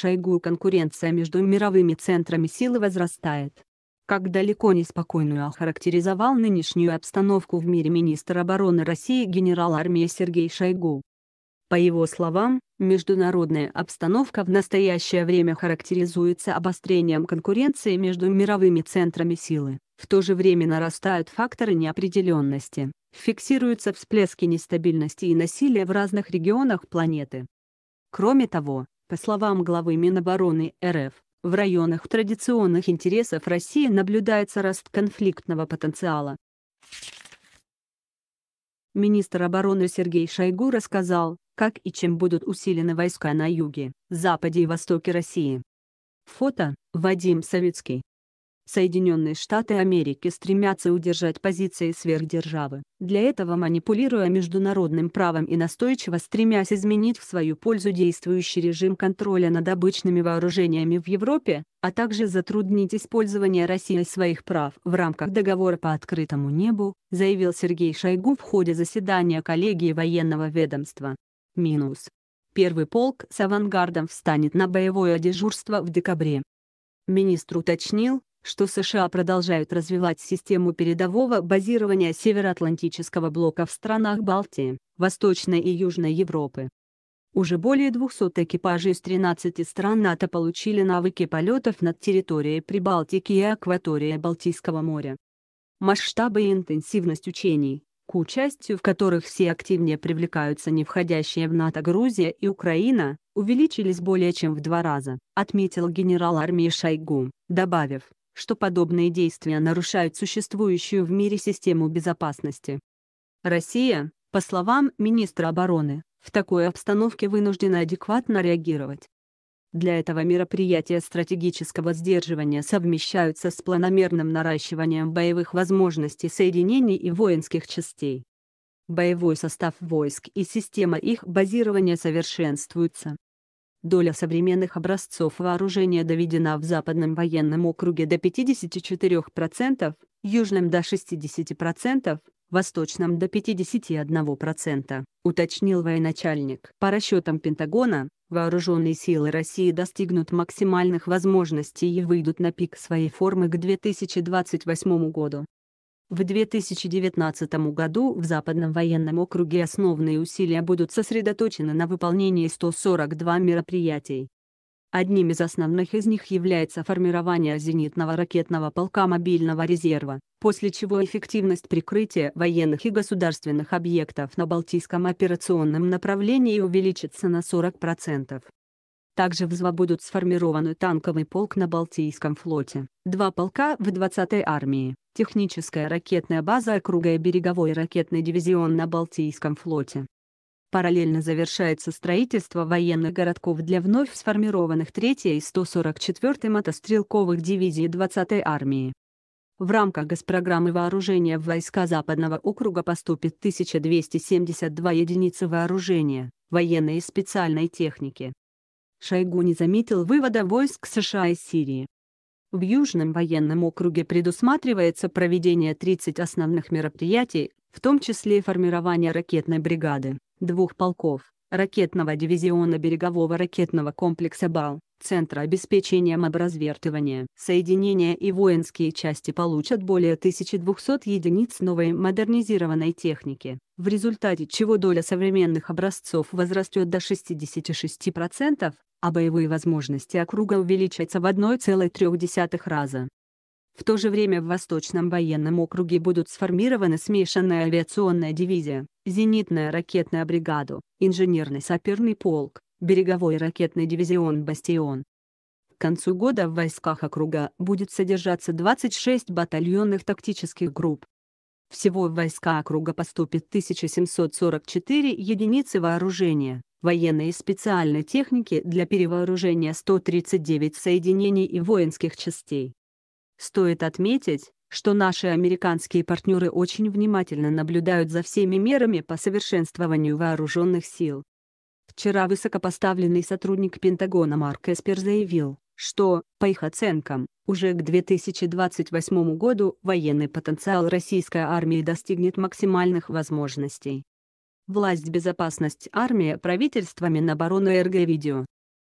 Шойгу конкуренция между мировыми центрами силы возрастает. Как далеко неспокойную охарактеризовал нынешнюю обстановку в мире министр обороны России генерал армии Сергей Шойгу. По его словам, международная обстановка в настоящее время характеризуется обострением конкуренции между мировыми центрами силы, в то же время нарастают факторы неопределенности, фиксируются всплески нестабильности и насилия в разных регионах планеты. Кроме того, по словам главы Минобороны РФ, в районах традиционных интересов России наблюдается рост конфликтного потенциала. Министр обороны Сергей Шойгу рассказал, как и чем будут усилены войска на юге, западе и востоке России. Фото – Вадим Савицкий. Соединенные Штаты Америки стремятся удержать позиции сверхдержавы, для этого манипулируя международным правом и настойчиво стремясь изменить в свою пользу действующий режим контроля над обычными вооружениями в Европе, а также затруднить использование России своих прав в рамках договора по открытому небу, заявил Сергей Шойгу в ходе заседания коллегии военного ведомства. Минус. Первый полк с авангардом встанет на боевое дежурство в декабре. Министр уточнил, что США продолжают развивать систему передового базирования Североатлантического блока в странах Балтии, Восточной и Южной Европы. Уже более 200 экипажей из 13 стран НАТО получили навыки полетов над территорией Прибалтики и акваторией Балтийского моря. Масштабы и интенсивность учений, к участию в которых все активнее привлекаются не входящие в НАТО Грузия и Украина, увеличились более чем в два раза, отметил генерал армии Шойгу, добавив, что подобные действия нарушают существующую в мире систему безопасности. Россия, по словам министра обороны, в такой обстановке вынуждена адекватно реагировать. Для этого мероприятия стратегического сдерживания совмещаются с планомерным наращиванием боевых возможностей соединений и воинских частей. Боевой состав войск и система их базирования совершенствуются, Доля современных образцов вооружения доведена в Западном военном округе до 54%, Южном до 60%, Восточном до 51%, уточнил военачальник. По расчетам Пентагона, вооруженные силы России достигнут максимальных возможностей и выйдут на пик своей формы к 2028 году. В 2019 году в Западном военном округе основные усилия будут сосредоточены на выполнении 142 мероприятий. Одним из основных из них является формирование зенитного ракетного полка мобильного резерва, после чего эффективность прикрытия военных и государственных объектов на Балтийском операционном направлении увеличится на 40%. Также в ЗВА будут сформированы танковый полк на Балтийском флоте, два полка в 20-й армии, техническая ракетная база округа и береговой ракетный дивизион на Балтийском флоте. Параллельно завершается строительство военных городков для вновь сформированных 3-й и 144-й мотострелковых дивизий 20-й армии. В рамках госпрограммы вооружения в войска Западного округа поступит 1272 единицы вооружения, военной и специальной техники. Шойгу не заметил вывода войск США из Сирии. В Южном военном округе предусматривается проведение 30 основных мероприятий, в том числе и формирование ракетной бригады, двух полков, ракетного дивизиона берегового ракетного комплекса БАЛ, Центра обеспечения мобразвертывания. Соединения и воинские части получат более 1200 единиц новой модернизированной техники, в результате чего доля современных образцов возрастет до 66%, а боевые возможности округа увеличатся в 1,3 раза. В то же время в Восточном военном округе будут сформированы смешанная авиационная дивизия, зенитная ракетная бригада, инженерный саперный полк, береговой ракетный дивизион «Бастион». К концу года в войсках округа будет содержаться 26 батальонных тактических групп. Всего в войска округа поступит 1744 единицы вооружения военной и специальной техники для перевооружения 139 соединений и воинских частей. Стоит отметить, что наши американские партнеры очень внимательно наблюдают за всеми мерами по совершенствованию вооруженных сил. Вчера высокопоставленный сотрудник Пентагона Марк Эспер заявил, что, по их оценкам, уже к 2028 году военный потенциал российской армии достигнет максимальных возможностей власть безопасность армия правительства Минобороны РГ видео.